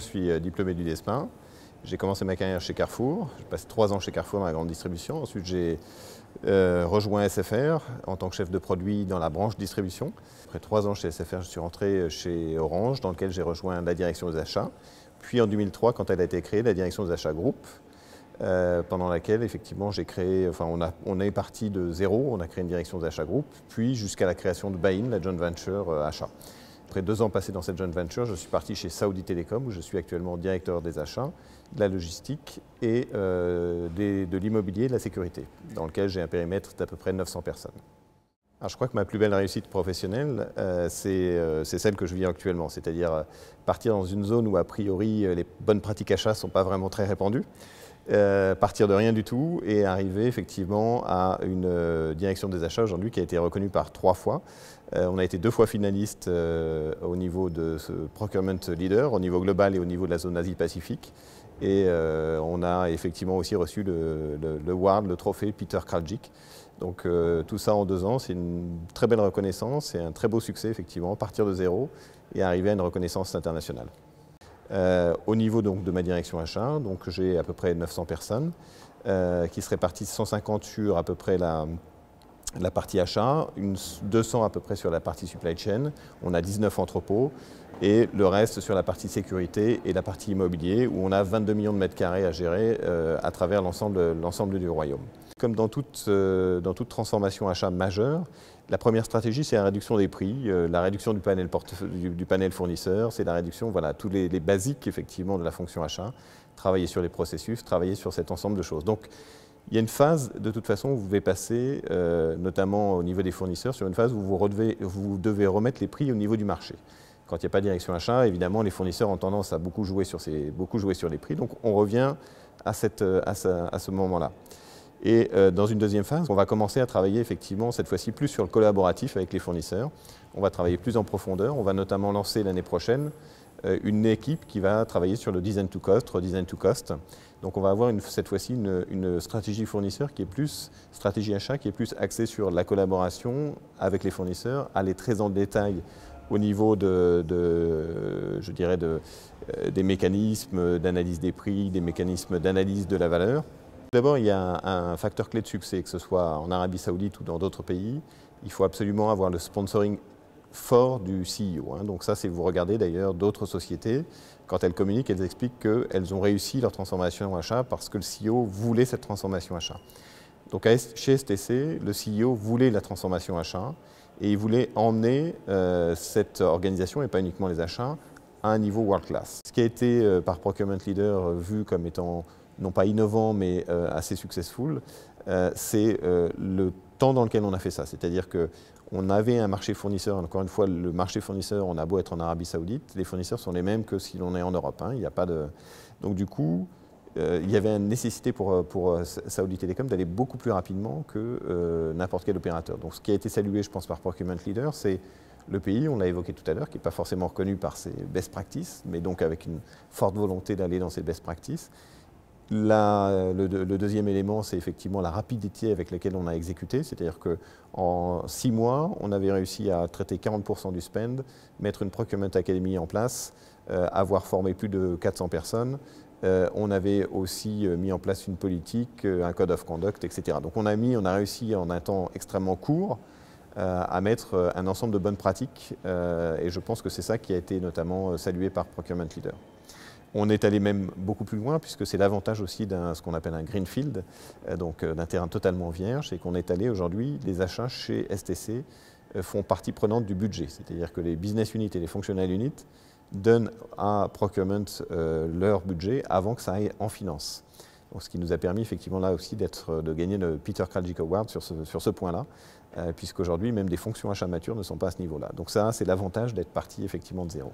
Je suis euh, diplômé du Despin. J'ai commencé ma carrière chez Carrefour. Je passe trois ans chez Carrefour dans la grande distribution. Ensuite, j'ai euh, rejoint SFR en tant que chef de produit dans la branche distribution. Après trois ans chez SFR, je suis rentré euh, chez Orange, dans lequel j'ai rejoint la direction des achats. Puis en 2003, quand elle a été créée, la direction des achats groupe, pendant laquelle effectivement j'ai créé, enfin on, a, on est parti de zéro, on a créé une direction des achats groupe, puis jusqu'à la création de Bain, la joint venture achat. Après deux ans passés dans cette joint venture, je suis parti chez Saudi Telecom, où je suis actuellement directeur des achats, de la logistique et euh, de l'immobilier et de la sécurité, dans lequel j'ai un périmètre d'à peu près 900 personnes. je crois que ma plus belle réussite professionnelle, euh, euh, c'est celle que je vis actuellement, c'est-à-dire partir dans une zone où, a priori, les bonnes pratiques achats ne sont pas vraiment très répandues. Euh, partir de rien du tout et arriver effectivement à une euh, direction des achats aujourd'hui qui a été reconnue par trois fois. Euh, on a été deux fois finaliste au niveau de ce procurement leader, au niveau global et au niveau de la zone Asie-Pacifique. Et on a effectivement aussi reçu le, le, le, Ward, le trophée Peter Kraljic. Donc tout ça en deux ans, c'est une très belle reconnaissance et un très beau succès effectivement, partir de zéro et arriver à une reconnaissance internationale. Euh, au niveau donc, de ma direction achat. Donc j'ai à peu près 900 personnes euh, qui se répartissent 150 sur à peu près la, partie achat, 200 à peu près sur la partie supply chain. On a 19 entrepôts et le reste sur la partie sécurité et la partie immobilier où on a 22 millions de mètres carrés à gérer euh, à travers l'ensemble du royaume. Comme dans toute, dans toute transformation achat majeure, la première stratégie, c'est la réduction des prix, euh, la réduction du panel, fournisseur, c'est la réduction, voilà, tous les, basiques effectivement de la fonction achat, travailler sur les processus, travailler sur cet ensemble de choses. Donc, il y a une phase, de toute façon, où vous devez passer, euh, notamment au niveau des fournisseurs, sur une phase où vous, vous devez remettre les prix au niveau du marché. Quand il n'y a pas de direction achat, évidemment, les fournisseurs ont tendance à beaucoup jouer sur, les prix, donc on revient à euh, ce moment-là. Et euh, dans une deuxième phase, on va commencer à travailler effectivement cette fois-ci plus sur le collaboratif avec les fournisseurs. On va travailler plus en profondeur. On va notamment lancer l'année prochaine euh, une équipe qui va travailler sur le design to cost, redesign to cost. Donc on va avoir cette fois-ci une, stratégie fournisseur qui est plus, stratégie achat qui est plus axée sur la collaboration avec les fournisseurs, aller très en détail au niveau de, je dirais euh, des mécanismes d'analyse des prix, des mécanismes d'analyse de la valeur, D'abord, il y a un, facteur clé de succès, que ce soit en Arabie Saoudite ou dans d'autres pays. Il faut absolument avoir le sponsoring fort du CEO. Hein. Donc ça, c'est vous regardez d'ailleurs d'autres sociétés, quand elles communiquent, elles expliquent qu'elles ont réussi leur transformation achat parce que le CEO voulait cette transformation achat. Donc chez STC, le CEO voulait la transformation achat et il voulait emmener euh, cette organisation, et pas uniquement les achats, à un niveau world class. Ce qui a été euh, par Procurement Leader euh, vu comme étant non pas innovant, mais euh, assez successful, euh, c'est euh, le temps dans lequel on a fait ça. C'est-à-dire que on avait un marché fournisseur, encore une fois, le marché fournisseur, on a beau être en Arabie Saoudite, les fournisseurs sont les mêmes que si l'on est en Europe. Hein. Il y a pas de... Donc du coup, il y avait une nécessité pour, pour Saudi Telecom d'aller beaucoup plus rapidement que n'importe quel opérateur. Donc ce qui a été salué, je pense, par Procurement Leader, c'est le pays, on l'a évoqué tout à l'heure, qui n'est pas forcément reconnu par ses best practices, mais donc avec une forte volonté d'aller dans ses best practices. Euh, le, deuxième élément, c'est effectivement la rapidité avec laquelle on a exécuté, c'est-à-dire qu'en six mois, on avait réussi à traiter 40% du spend, mettre une Procurement Academy en place, euh, avoir formé plus de 400 personnes, euh, on avait aussi mis en place une politique, un code of conduct, etc. Donc on a mis, on a réussi en un temps extrêmement court à mettre un ensemble de bonnes pratiques et je pense que c'est ça qui a été notamment salué par Procurement Leader. On est allé même beaucoup plus loin, puisque c'est l'avantage aussi d'un ce qu'on appelle un greenfield, euh, donc euh, d'un terrain totalement vierge, et qu'on est allé aujourd'hui, les achats chez STC euh, font partie prenante du budget, c'est-à-dire que les business units et les functional units donnent à Procurement leur budget avant que ça aille en finance. ce qui nous a permis effectivement là aussi de gagner le Peter Kraljic Award sur ce, sur ce point-là, puisqu'aujourd'hui même des fonctions achats matures ne sont pas à ce niveau-là. Donc ça, c'est l'avantage d'être parti effectivement de zéro.